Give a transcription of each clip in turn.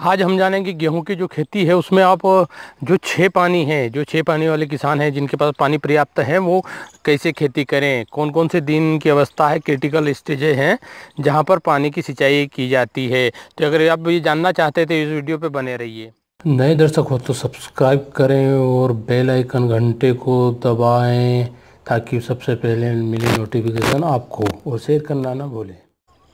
आज हम जानेंगे गेहूं की जो खेती है उसमें आप जो छः पानी है जो छः पानी वाले किसान हैं जिनके पास पानी पर्याप्त है वो कैसे खेती करें कौन कौन से दिन की अवस्था है क्रिटिकल स्टेजे हैं जहां पर पानी की सिंचाई की जाती है तो अगर आप ये जानना चाहते थे तो इस वीडियो पे बने रहिए नए दर्शक हो तो सब्सक्राइब करें और बेलाइकन घंटे को दबाएँ ताकि सबसे पहले मिले नोटिफिकेशन आपको और शेयर करना ना भूलें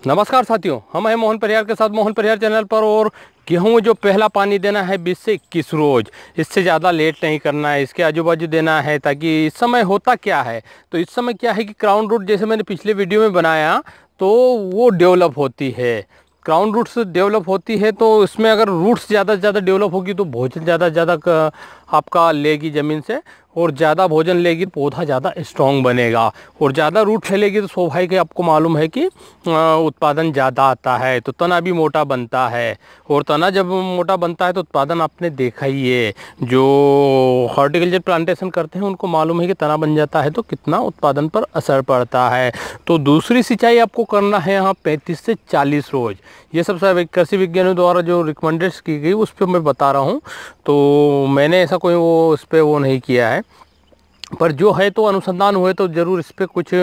नमस्कार साथियों हम हैं मोहन परिहार के साथ मोहन परिहार चैनल पर और गेहूँ में जो पहला पानी देना है बीस से इक्कीस रोज़ इससे ज़्यादा लेट नहीं करना है इसके आजू बाजू देना है ताकि इस समय होता क्या है तो इस समय क्या है कि क्राउन रूट जैसे मैंने पिछले वीडियो में बनाया तो वो डेवलप होती है क्राउन रूट्स डेवलप होती है तो उसमें अगर रूट्स ज़्यादा से ज़्यादा डेवलप होगी तो भोजन ज़्यादा ज़्यादा आपका लेगी ज़मीन से और ज़्यादा भोजन लेगी तो पौधा ज़्यादा स्ट्रॉन्ग बनेगा और ज़्यादा रूट फैलेगी तो स्वाभाविक आपको मालूम है कि उत्पादन ज़्यादा आता है तो तना भी मोटा बनता है और तना जब मोटा बनता है तो उत्पादन आपने देखा ही है जो हॉर्टिकल्चर प्लांटेशन करते हैं उनको मालूम है कि तना बन जाता है तो कितना उत्पादन पर असर पड़ता है तो दूसरी सिंचाई आपको करना है यहाँ पैंतीस से चालीस रोज़ ये सब सब कृषि विज्ञानों द्वारा जो रिकमेंडेड की गई उस पर मैं बता रहा हूँ तो मैंने ऐसा कोई वो उस पर वो नहीं किया है पर जो है तो अनुसंधान हुए तो ज़रूर इस पर कुछ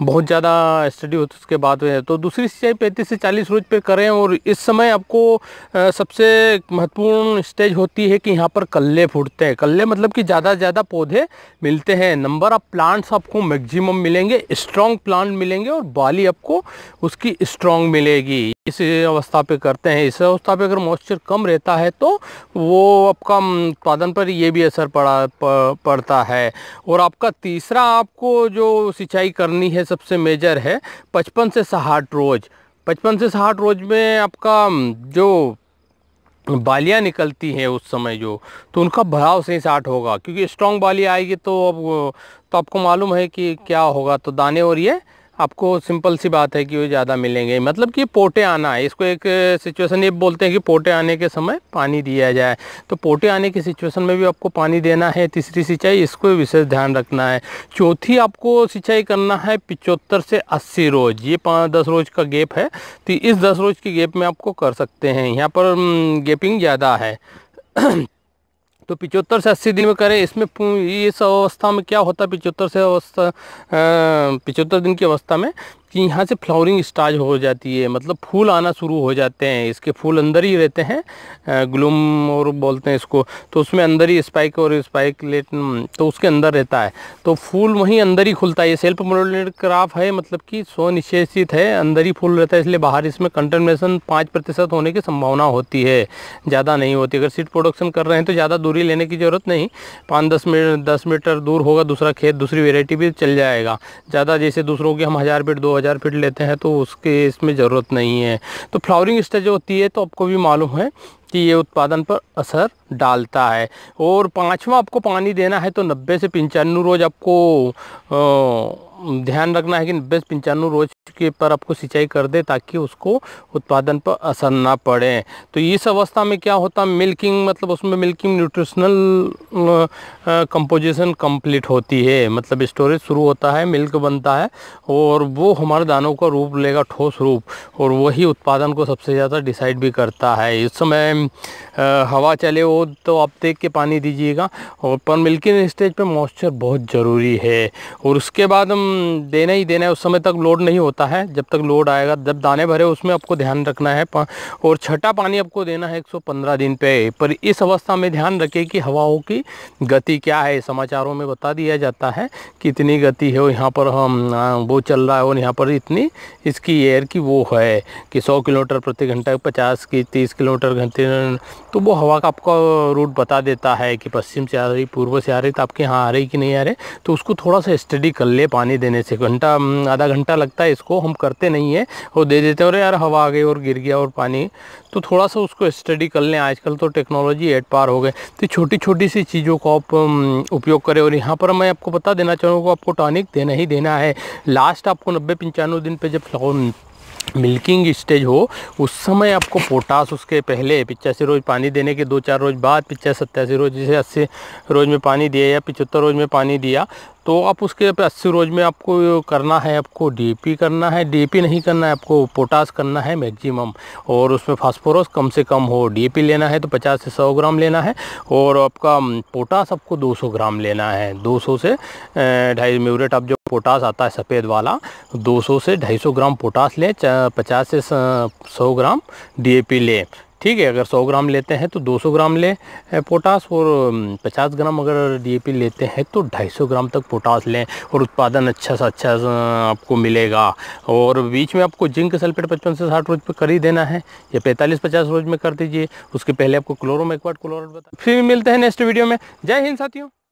बहुत ज़्यादा स्टडी हो तो उसके बाद में तो दूसरी सिंचाई पैंतीस से चालीस रोज पे करें और इस समय आपको सबसे महत्वपूर्ण स्टेज होती है कि यहाँ पर कल्ले फूटते हैं कल्ले मतलब कि ज़्यादा से ज़्यादा पौधे मिलते हैं नंबर ऑफ़ आप प्लांट्स आपको मैक्सिमम मिलेंगे स्ट्रॉन्ग प्लांट मिलेंगे और बाली आपको उसकी स्ट्रॉन्ग मिलेगी इस अवस्था पे करते हैं इस अवस्था पे अगर मॉइस्चर कम रहता है तो वो आपका उत्पादन पर ये भी असर पड़ा पड़ता है और और आपका तीसरा आपको जो सिंचाई करनी है सबसे मेजर है पचपन से साठ रोज़ पचपन से साठ रोज़ में आपका जो बालियाँ निकलती हैं उस समय जो तो उनका भराव सही साठ होगा क्योंकि स्ट्रॉन्ग बालियाँ आएगी तो अब तो आपको मालूम है कि क्या होगा तो दाने और ये आपको सिंपल सी बात है कि वो ज़्यादा मिलेंगे मतलब कि पोटे आना है इसको एक सिचुएशन ये बोलते हैं कि पोटे आने के समय पानी दिया जाए तो पोटे आने की सिचुएशन में भी आपको पानी देना है तीसरी सिंचाई इसको विशेष ध्यान रखना है चौथी आपको सिंचाई करना है पिचहत्तर से अस्सी रोज़ ये पाँच दस रोज़ का गेप है तो इस दस रोज़ की गेप में आपको कर सकते हैं यहाँ पर गेपिंग हम्म, ज़्यादा है तो पिचहत्तर से अस्सी दिन में करें इसमें इस अवस्था में क्या होता है पिचहत्तर से अवस्था पिचहत्तर दिन की अवस्था में कि यहाँ से फ्लावरिंग स्टार्ट हो जाती है मतलब फूल आना शुरू हो जाते हैं इसके फूल अंदर ही रहते हैं ग्लूम और बोलते हैं इसको तो उसमें अंदर ही स्पाइक और स्पाइक लेट हम्म, तो उसके अंदर रहता है तो फूल वहीं अंदर ही खुलता है ये सेल्फ मोडोलेट क्राफ है मतलब कि स्वनिशेषित है अंदर ही फूल रहता है इसलिए बाहर इसमें कंटनमेशन पाँच प्रतिशत होने की संभावना होती है ज़्यादा नहीं होती अगर सीड प्रोडक्शन कर रहे हैं तो ज़्यादा दूरी लेने की ज़रूरत नहीं पाँच दस मीटर दस मीटर दूर होगा दूसरा खेत दूसरी वेराइटी भी चल जाएगा ज़्यादा जैसे दूसरों के हम हज़ार फीट दो हज़ार फीट लेते हैं तो उसके इसमें ज़रूरत नहीं है तो फ्लावरिंग स्टेज होती है तो आपको भी मालूम है कि ये उत्पादन पर असर डालता है और पाँचवा आपको पानी देना है तो नब्बे से पंचानवे रोज़ आपको ध्यान रखना है कि नब्बे से पंचानवे रोज के पर आपको सिंचाई कर दे ताकि उसको उत्पादन पर असर ना पड़े तो इस अवस्था में क्या होता है मिल्किंग मतलब उसमें मिल्किंग न्यूट्रिशनल कंपोजिशन कंप्लीट होती है मतलब स्टोरेज शुरू होता है मिल्क बनता है और वो हमारे दानों का रूप लेगा ठोस रूप और वही उत्पादन को सबसे ज़्यादा डिसाइड भी करता है इस समय हवा चले वो तो आप देख के पानी दीजिएगा और पर मिल्किंग स्टेज पर मॉइस्चर बहुत ज़रूरी है और उसके बाद हम देना ही देना है उस समय तक लोड नहीं होता है जब तक लोड आएगा जब दाने भरे उसमें आपको ध्यान रखना है और छठा पानी आपको देना है 115 दिन पे पर इस अवस्था में ध्यान रखें कि हवाओं की गति क्या है समाचारों में बता दिया जाता है कि इतनी गति है यहाँ पर हम वो चल रहा है और यहाँ पर इतनी इसकी एयर की वो है कि सौ किलोमीटर प्रति घंटा पचास की तीस किलोमीटर घंटे तो वो हवा का आपका रूट बता देता है कि पश्चिम से आ रही पूर्व से आ रही तो आपके यहाँ आ रही कि नहीं आ रही तो उसको थोड़ा सा स्टडी कर ले पानी पानी देने से घंटा आधा घंटा लगता है इसको हम करते नहीं है वो दे देते हैं और यार हवा आ गई और गिर गया और पानी तो थोड़ा सा उसको स्टडी कर लें आजकल तो टेक्नोलॉजी एट पार हो गए तो छोटी छोटी सी चीज़ों को आप उपयोग करें और यहाँ पर मैं आपको बता देना चाहूँगा आपको टॉनिक देना ही देना है लास्ट आपको नब्बे पंचानवे दिन पर जब मिल्किंग स्टेज हो उस समय आपको पोटास उसके पहले पिचासी रोज़ पानी देने के दो चार रोज़ बाद पिचासी सत्तासी रोज़ जैसे अस्सी रोज़ में पानी दिया या पिचहत्तर रोज़ में पानी दिया तो आप उसके अस्सी रोज़ में आपको करना है आपको डीपी करना है डीपी नहीं करना है आपको पोटास करना है मैक्सिमम और उसमें फास्फोरस कम से कम हो डी लेना है तो पचास से सौ ग्राम लेना है और आपका पोटास आपको दो ग्राम लेना है दो से ढाई म्यूरेट आप जो पोटास आता है सफ़ेद वाला 200 से 250 ग्राम पोटास लें 50 से 100 ग्राम डीएपी लें ठीक है अगर 100 ग्राम लेते हैं तो 200 ग्राम लें पोटास और 50 ग्राम अगर डीएपी लेते हैं तो 250 ग्राम तक पोटास लें और उत्पादन अच्छा सा अच्छा सा आपको मिलेगा और बीच में आपको जिंक सल्फेट 55 से 60 रोज पर कर ही देना है या 45-50 रोज में कर दीजिए उसके पहले आपको क्लोरोमेक्वाड क्लोर बता फिर मिलते हैं नेक्स्ट वीडियो में जय हिंद साथियों